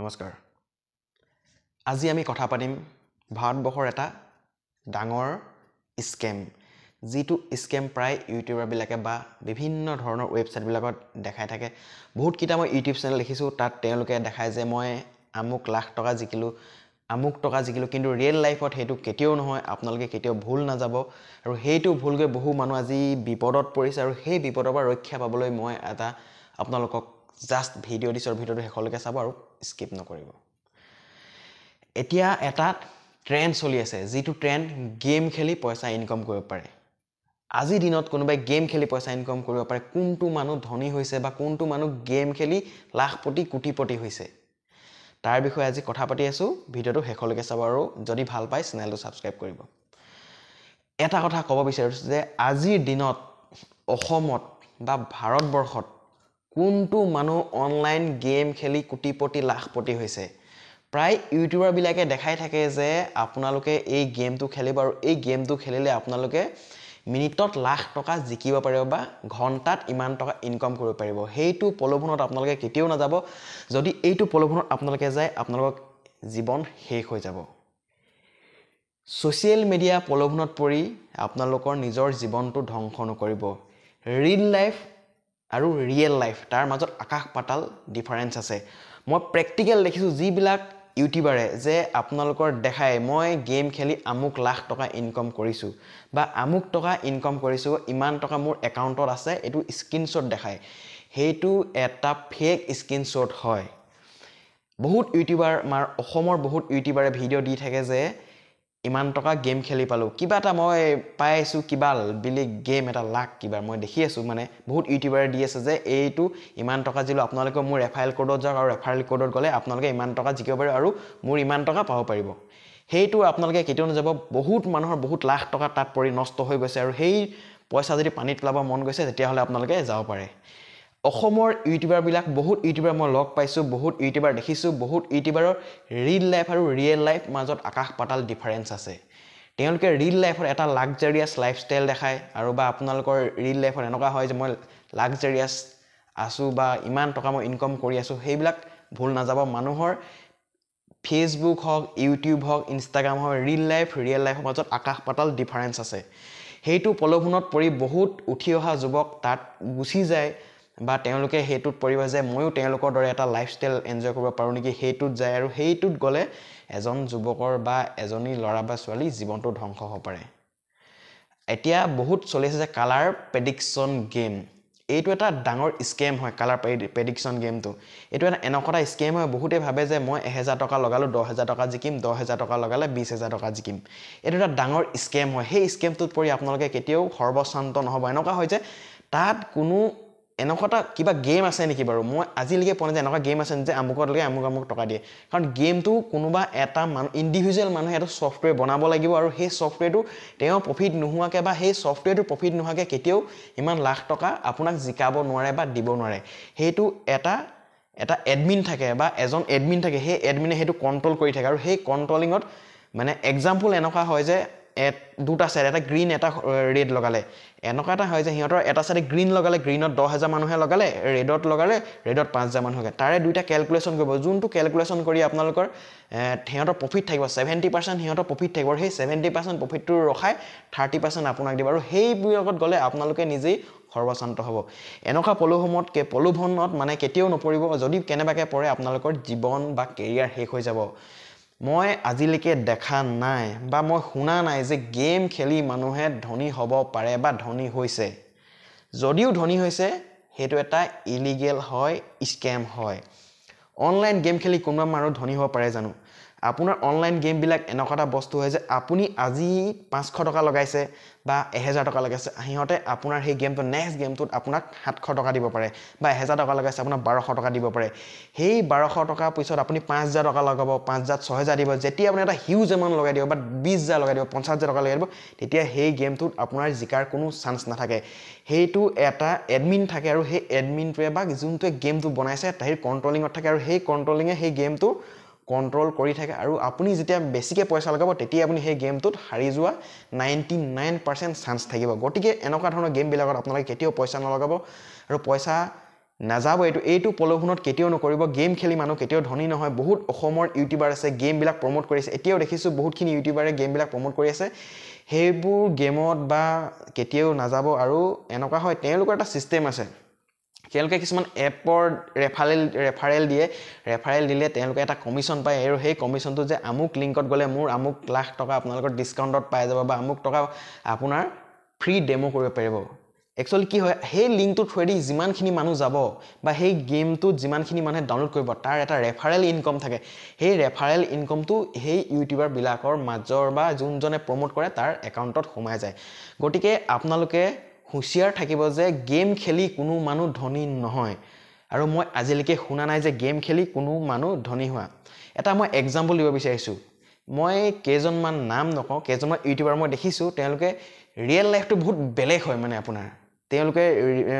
নমস্কাৰ আজি আমি কথা পাতিম ভাৰতবৰ্ষৰ এটা ডাঙৰ স্কেম যিটো স্কেম প্ৰায় ইউটিউবাৰবিলাকে বা বিভিন্ন ধৰণৰ ৱেবছাইটবিলাকত দেখাই থাকে বহুতকেইটা মই ইউটিউব চেনেল দেখিছোঁ তাত তেওঁলোকে দেখায় যে মই আমুক লাখ টকা জিকিলোঁ আমুক টকা জিকিলোঁ কিন্তু ৰিয়েল লাইফত সেইটো কেতিয়াও নহয় আপোনালোকে কেতিয়াও ভুল নাযাব আৰু সেইটো ভুলকৈ বহু মানুহ আজি বিপদত পৰিছে আৰু সেই বিপদৰ পৰা ৰক্ষা পাবলৈ মই এটা আপোনালোকক জাষ্ট ভিডিঅ' দিছোঁ আৰু ভিডিঅ'টো শেষলৈকে চাব আৰু স্কিপ নকৰিব এতিয়া এটা ট্ৰেণ্ড চলি আছে যিটো ট্ৰেণ্ড গেম খেলি পইচা ইনকম কৰিব পাৰে আজিৰ দিনত কোনোবাই গেম খেলি পইচা ইনকম কৰিব পাৰে কোনটো মানুহ ধনী হৈছে বা কোনটো মানুহ গেম খেলি লাখপতি কোটিপতি হৈছে তাৰ বিষয়ে আজি কথা পাতি আছোঁ ভিডিঅ'টো শেষলৈকে চাব আৰু যদি ভাল পায় চেনেলটো ছাবস্ক্ৰাইব কৰিব এটা কথা ক'ব বিচাৰিছোঁ যে আজিৰ দিনত অসমত বা ভাৰতবৰ্ষত কোনটো মানুহ অনলাইন গেম খেলি কোটিপতি লাখপতি হৈছে প্ৰায় ইউটিউবাৰবিলাকে দেখাই থাকে যে আপোনালোকে এই গেমটো খেলিব আৰু এই গেমটো খেলিলে আপোনালোকে মিনিটত লাখ টকা জিকিব পাৰিব বা ঘণ্টাত ইমান টকা ইনকম কৰিব পাৰিব সেইটো প্ৰলোভনত আপোনালোকে কেতিয়াও নাযাব যদি এইটো প্ৰলোভনত আপোনালোকে যায় আপোনালোকক জীৱন শেষ হৈ যাব ছ'চিয়েল মিডিয়া প্ৰলোভনত পৰি আপোনালোকৰ নিজৰ জীৱনটো ধ্বংস নকৰিব ৰিল লাইফ আৰু ৰিয়েল লাইফ তাৰ মাজত আকাশ পাতাল ডিফাৰেঞ্চ আছে মই প্ৰেক্টিকেল দেখিছোঁ যিবিলাক ইউটিউবাৰে যে আপোনালোকৰ দেখাই মই গেম খেলি আমুক লাখ টকা ইনকম কৰিছোঁ বা আমুক টকা ইনকম কৰিছোঁ ইমান টকা মোৰ একাউণ্টত আছে এইটো স্ক্ৰীণশ্বট দেখায় সেইটো এটা ফেক স্ক্ৰীণশ্বট হয় বহুত ইউটিউবাৰ আমাৰ অসমৰ বহুত ইউটিউবাৰে ভিডিঅ' দি থাকে যে ইমান টকা গেম খেলি পালোঁ কিবা এটা মই পাই আছোঁ কিবা বেলেগ গেম এটা লাখ কিবা মই দেখি আছোঁ মানে বহুত ইউটিউবাৰে দি আছে যে এইটো ইমান টকা জিলোঁ আপোনালোকে মোৰ ৰেফাৰেল ক'ডত যাওক আৰু ৰেফাৰেল ক'ডত গ'লে আপোনালোকে ইমান টকা জিকিব পাৰিব আৰু মোৰ ইমান টকা পাব পাৰিব সেইটো আপোনালোকে কেতিয়াও নাযাব বহুত মানুহৰ বহুত লাখ টকা তাত পৰি নষ্ট হৈ গৈছে আৰু সেই পইচা যদি পানীত পেলাব মন গৈছে তেতিয়াহ'লে আপোনালোকে যাব পাৰে অসমৰ ইউটিউবাৰবিলাক বহুত ইউটিউবাৰ মই লগ পাইছোঁ বহুত ইউটিউবাৰ দেখিছোঁ বহুত ইউটিউবাৰৰ ৰিল লাইফ আৰু ৰিয়েল লাইফ মাজত আকাশ পাতাল ডিফাৰেঞ্চ আছে তেওঁলোকে ৰিল লাইফত এটা লাগজাৰিয়াছ লাইফষ্টাইল দেখায় আৰু বা আপোনালোকৰ ৰিল লাইফত এনেকুৱা হয় যে মই লাগজাৰিয়াছ আছোঁ বা ইমান টকা মই ইনকম কৰি আছোঁ সেইবিলাক ভুল নাযাব মানুহৰ ফেচবুক হওক ইউটিউব হওক ইনষ্টাগ্ৰাম হওক ৰিল লাইফ ৰিয়েল লাইফৰ মাজত আকাশ পাতাল ডিফাৰেঞ্চ আছে সেইটো প্ৰলোভনত পৰি বহুত উঠি অহা যুৱক তাত গুচি যায় বা তেওঁলোকে সেইটোত পৰিব যে ময়ো তেওঁলোকৰ দৰে এটা লাইফষ্টাইল এনজয় কৰিব পাৰোঁ নেকি সেইটোত যায় আৰু সেইটোত গ'লে এজন যুৱকৰ বা এজনী ল'ৰা বা ছোৱালী জীৱনটো ধ্বংস হ'ব পাৰে এতিয়া বহুত চলি আছে যে কালাৰ প্ৰেডিকশ্যন গেম এইটো এটা ডাঙৰ স্কেম হয় কালাৰ প্ৰেডিকশ্যন গেমটো এইটো এটা এনেকুৱা এটা স্কেম হয় বহুতে ভাবে যে মই এহেজাৰ টকা লগালোঁ দহ হেজাৰ টকা জিকিম দহ হেজাৰ টকা লগালে বিছ হেজাৰ টকা জিকিম এইটো এটা ডাঙৰ স্কেম হয় সেই স্কেমটোত পৰি আপোনালোকে কেতিয়াও সৰ্বশান্ত নহ'ব এনেকুৱা হয় যে তাত কোনো এনেকুৱা এটা কিবা গেম আছে নেকি বাৰু মই আজিলৈকে পোৱা নাই যে এনেকুৱা গেম আছে যে আমুকলৈকে আমুক আমুক টকা দিয়ে কাৰণ গেমটো কোনোবা এটা মানুহ ইণ্ডিভিজুৱেল মানুহে এটা ছফ্টৱেৰ বনাব লাগিব আৰু সেই ছফ্টৱেৰটো তেওঁ প্ৰফিট নোহোৱাকৈ বা সেই ছফ্টৱেৰটো প্ৰফিট নোহোৱাকৈ কেতিয়াও ইমান লাখ টকা আপোনাক জিকাব নোৱাৰে বা দিব নোৱাৰে সেইটো এটা এটা এডমিন থাকে বা এজন এডমিন থাকে সেই এডমিনে সেইটো কণ্ট্ৰল কৰি থাকে আৰু সেই কণ্ট্ৰলিঙত মানে এক্সাম্পল এনেকুৱা হয় যে দুটা ছাইড এটা গ্ৰীণ এটা ৰেড লগালে এনেকুৱা এটা হয় যে সিহঁতৰ এটা ছাইডে গ্ৰীণ লগালে গ্ৰীণত দহ হাজাৰ মানুহে লগালে ৰেডত লগালে ৰেডত পাঁচ হাজাৰ মানুহ লগালে তাৰে দুইটা কেলকুলেশ্যন কৰিব যোনটো কেলকুলেশ্যন কৰি আপোনালোকৰ সিহঁতৰ প্ৰফিট থাকিব ছেভেণ্টি পাৰ্চেণ্ট সিহঁতৰ প্ৰফিট থাকিব সেই ছেভেণ্টি পাৰ্চেণ্ট প্ৰফিটটো ৰখাই থাৰ্টি পাৰ্চেণ্ট আপোনাক দিব আৰু সেইবিলাকত গ'লে আপোনালোকে নিজেই সৰ্বশান্ত হ'ব এনেকুৱা পলুসমূহত পলুভনত মানে কেতিয়াও নপৰিব যদি কেনেবাকৈ পৰে আপোনালোকৰ জীৱন বা কেৰিয়াৰ শেষ হৈ যাব মই আজিলৈকে দেখা নাই বা মই শুনা নাই যে গেম খেলি মানুহে ধনী হ'ব পাৰে বা ধনী হৈছে যদিও ধনী হৈছে সেইটো এটা ইলিগেল হয় স্কেম হয় অনলাইন গেম খেলি কোনোবা মানুহ ধনী হ'ব পাৰে জানো আপোনাৰ অনলাইন গেমবিলাক এনেকুৱা এটা বস্তু হয় যে আপুনি আজি পাঁচশ টকা লগাইছে বা এহেজাৰ টকা লগাইছে সিহঁতে আপোনাৰ সেই গেমটো নেক্সট গেমটোত আপোনাক সাতশ টকা দিব পাৰে বা এহেজাৰ টকা লগাইছে আপোনাক বাৰশ টকা দিব পাৰে সেই বাৰশ টকা পিছত আপুনি পাঁচ হাজাৰ টকা লগাব পাঁচ হাজাৰ ছহেজাৰ দিব যেতিয়া আপুনি এটা হিউজ এমাউণ্ট লগাই দিব বা বিছ হাজাৰ লগাই দিব পঞ্চাছ হাজাৰ টকা লগাই দিব তেতিয়া সেই গেমটোত আপোনাৰ জিকাৰ কোনো চান্স নাথাকে সেইটো এটা এডমিন থাকে আৰু সেই এডমিনটোৱে বা যোনটোৱে গেমটো বনাইছে তাহিৰ কণ্ট্ৰলিঙত থাকে আৰু সেই কণ্ট্ৰলিঙে সেই গেমটো কণ্ট্ৰল কৰি থাকে আৰু আপুনি যেতিয়া বেছিকৈ পইচা লগাব তেতিয়া আপুনি সেই গেমটোত হাৰি যোৱা নাইণ্টি নাইন পাৰ্চেণ্ট চান্স থাকিব গতিকে এনেকুৱা ধৰণৰ গেমবিলাকত আপোনালোকে কেতিয়াও পইচা নলগাব আৰু পইচা নাযাব এইটো এইটো প্ৰলোভনত কেতিয়াও নকৰিব গেম খেলি মানুহ কেতিয়াও ধনী নহয় বহুত অসমৰ ইউটিউবাৰ আছে গেমবিলাক প্ৰমোট কৰি আছে এতিয়াও দেখিছোঁ বহুতখিনি ইউটিউবাৰে গেমবিলাক প্ৰমোট কৰি আছে সেইবোৰ গেমত বা কেতিয়াও নাযাব আৰু এনেকুৱা হয় তেওঁলোকৰ এটা ছিষ্টেম আছে তেওঁলোকে কিছুমান এপৰ ৰেফাৰেল ৰেফাৰেল দিয়ে ৰেফাৰেল দিলে তেওঁলোকে এটা কমিশ্যন পায় আৰু সেই কমিশ্যনটো যে আমুক লিংকত গ'লে মোৰ আমুক লাখ টকা আপোনালোকৰ ডিছকাউণ্টত পাই যাব বা আমুক টকা আপোনাৰ ফ্ৰী ডেমো কৰিব পাৰিব একচুৱেলি কি হয় সেই লিংকটোৰ থ্ৰুৱেদি যিমানখিনি মানুহ যাব বা সেই গেমটোত যিমানখিনি মানুহে ডাউনলোড কৰিব তাৰ এটা ৰেফাৰেল ইনকম থাকে সেই ৰেফাৰেল ইনকমটো সেই ইউটিউবাৰবিলাকৰ মাজৰ বা যোনজনে প্ৰম'ট কৰে তাৰ একাউণ্টত সোমাই যায় গতিকে আপোনালোকে হুঁচিয়াৰ থাকিব যে গেম খেলি কোনো মানুহ ধনী নহয় আৰু মই আজিলৈকে শুনা নাই যে গেম খেলি কোনো মানুহ ধনী হোৱা এটা মই এক্সাম্পল দিব বিচাৰিছোঁ মই কেইজনমান নাম নকওঁ কেইজনমান ইউটিউবাৰ মই দেখিছোঁ তেওঁলোকে ৰিয়েল লাইফটো বহুত বেলেগ হয় মানে আপোনাৰ তেওঁলোকে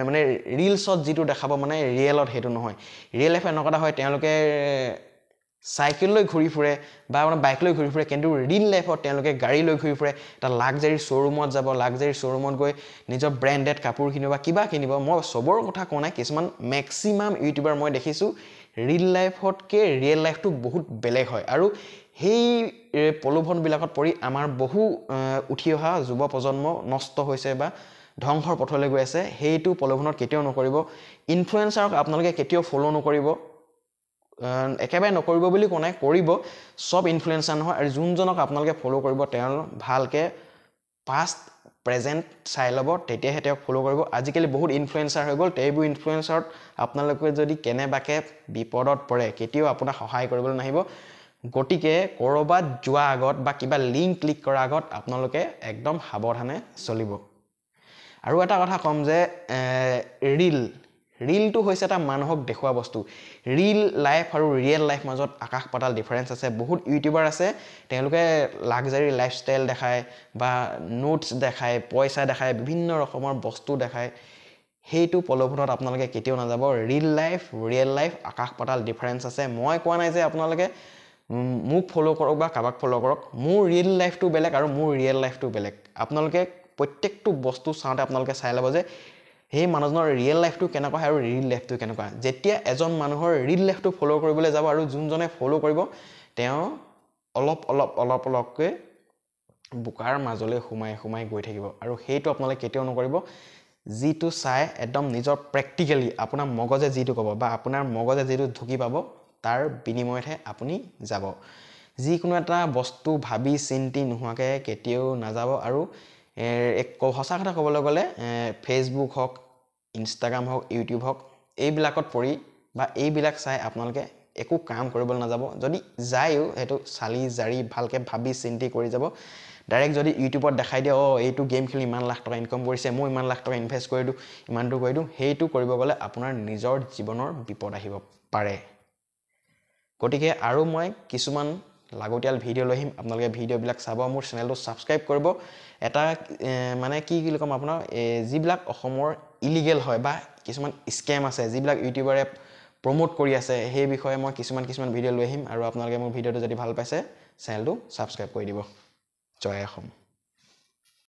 মানে ৰিলছত যিটো দেখাব মানে ৰিয়েলত সেইটো নহয় ৰিয়েল লাইফ এনেকুৱা এটা হয় তেওঁলোকে চাইকেল লৈ ঘূৰি ফুৰে বা আপোনাৰ বাইক লৈ ঘূৰি ফুৰে কিন্তু ৰিল লাইফত তেওঁলোকে গাড়ী লৈ ঘূৰি ফুৰে এটা লাগজাৰী শ্ব'ৰুমত যাব লাগজাৰী শ্ব'ৰুমত গৈ নিজৰ ব্ৰেণ্ডেড কাপোৰ কিনিব বা কিবা কিনিব মই চবৰ কথা কোৱা নাই কিছুমান মেক্সিমাম ইউটিউবাৰ মই দেখিছোঁ ৰিল লাইফতকৈ ৰিয়েল লাইফটো বহুত বেলেগ হয় আৰু সেই প্ৰলোভনবিলাকত পৰি আমাৰ বহু উঠি অহা যুৱ প্ৰজন্ম নষ্ট হৈছে বা ধ্বংসৰ পথলৈ গৈ আছে সেইটো প্ৰলোভনত কেতিয়াও নকৰিব ইনফ্লুৱেঞ্চাৰক আপোনালোকে কেতিয়াও ফ'ল' নকৰিব একেবাৰে নকৰিব বুলি কোনে কৰিব চব ইনফ্লুৱেঞ্চাৰ নহয় আৰু যোনজনক আপোনালোকে ফ'ল' কৰিব তেওঁ ভালকৈ পাষ্ট প্ৰেজেণ্ট চাই ল'ব তেতিয়াহে তেওঁক ফ'ল' কৰিব আজিকালি বহুত ইনফ্লুৱেঞ্চাৰ হৈ গ'ল তেওঁবোৰ ইনফ্লুৱেঞ্চাৰত আপোনালোকে যদি কেনেবাকৈ বিপদত পৰে কেতিয়াও আপোনাক সহায় কৰিবলৈ নাহিব গতিকে ক'ৰবাত যোৱা আগত বা কিবা লিংক ক্লিক কৰাৰ আগত আপোনালোকে একদম সাৱধানে চলিব আৰু এটা কথা ক'ম যে ৰীল ৰীলটো হৈছে এটা মানুহক দেখুওৱা বস্তু ৰীল লাইফ আৰু ৰিয়েল লাইফ মাজত আকাশ পাতাল ডিফাৰেঞ্চ আছে বহুত ইউটিউবাৰ আছে তেওঁলোকে লাগজাৰী ষ্টাইল দেখায় বা নোটছ দেখায় পইচা দেখায় বিভিন্ন ৰকমৰ বস্তু দেখায় সেইটো প্ৰলোভনত আপোনালোকে কেতিয়াও নাযাব ৰীল লাইফ ৰিয়েল লাইফ আকাশ পাতাল ডিফাৰেঞ্চ আছে মই কোৱা নাই যে আপোনালোকে মোক ফ'ল' কৰক বা কাৰোবাক ফ'ল' কৰক মোৰ ৰিয়েল লাইফটো বেলেগ আৰু মোৰ ৰিয়েল লাইফটো বেলেগ আপোনালোকে প্ৰত্যেকটো বস্তু চাওঁতে আপোনালোকে চাই ল'ব যে সেই মানুহজনৰ ৰিয়েল লাইফটো কেনেকুৱা হয় আৰু ৰিল লাইফটো কেনেকুৱা যেতিয়া এজন মানুহৰ ৰিল লাইফটো ফ'ল' কৰিবলৈ যাব আৰু যোনজনে ফ'ল' কৰিব তেওঁ অলপ অলপ অলপ অলপকৈ বোকাৰ মাজলৈ সোমাই সোমাই গৈ থাকিব আৰু সেইটো আপোনালোকে কেতিয়াও নকৰিব যিটো চাই একদম নিজৰ প্ৰেক্টিকেলি আপোনাৰ মগজে যিটো ক'ব বা আপোনাৰ মগজে যিটো ঢুকি পাব তাৰ বিনিময়তহে আপুনি যাব যিকোনো এটা বস্তু ভাবি চিন্তি নোহোৱাকৈ কেতিয়াও নাযাব আৰু এক সঁচা কথা ক'বলৈ গ'লে ফেচবুক হওক ইনষ্টাগ্ৰাম হওক ইউটিউব হওক এইবিলাকত পৰি বা এইবিলাক চাই আপোনালোকে একো কাম কৰিবলৈ নাযাব যদি যায়ো সেইটো চালি জাৰি ভালকৈ ভাবি চিন্তি কৰি যাব ডাইৰেক্ট যদি ইউটিউবত দেখাই দিয়ে অঁ এইটো গেম খেলি ইমান লাখ টকা ইনকম কৰিছে মই ইমান লাখ টকা ইনভেষ্ট কৰি দিওঁ ইমানটো কৰি দিওঁ সেইটো কৰিব গ'লে আপোনাৰ নিজৰ জীৱনৰ বিপদ আহিব পাৰে গতিকে আৰু মই কিছুমান লাগতিয়াল ভিডিঅ' লৈ আহিম আপোনালোকে ভিডিঅ'বিলাক চাব মোৰ চেনেলটো ছাবস্ক্ৰাইব কৰিব এটা মানে কি কি ক'ম আপোনাৰ যিবিলাক অসমৰ ইলিগেল হয় বা কিছুমান স্কেম আছে যিবিলাক ইউটিউবাৰে প্ৰম'ট কৰি আছে সেই বিষয়ে মই কিছুমান কিছুমান ভিডিঅ' লৈ আহিম আৰু আপোনালোকে মোৰ ভিডিঅ'টো যদি ভাল পাইছে চেনেলটো ছাবস্ক্ৰাইব কৰি দিব জয় অসম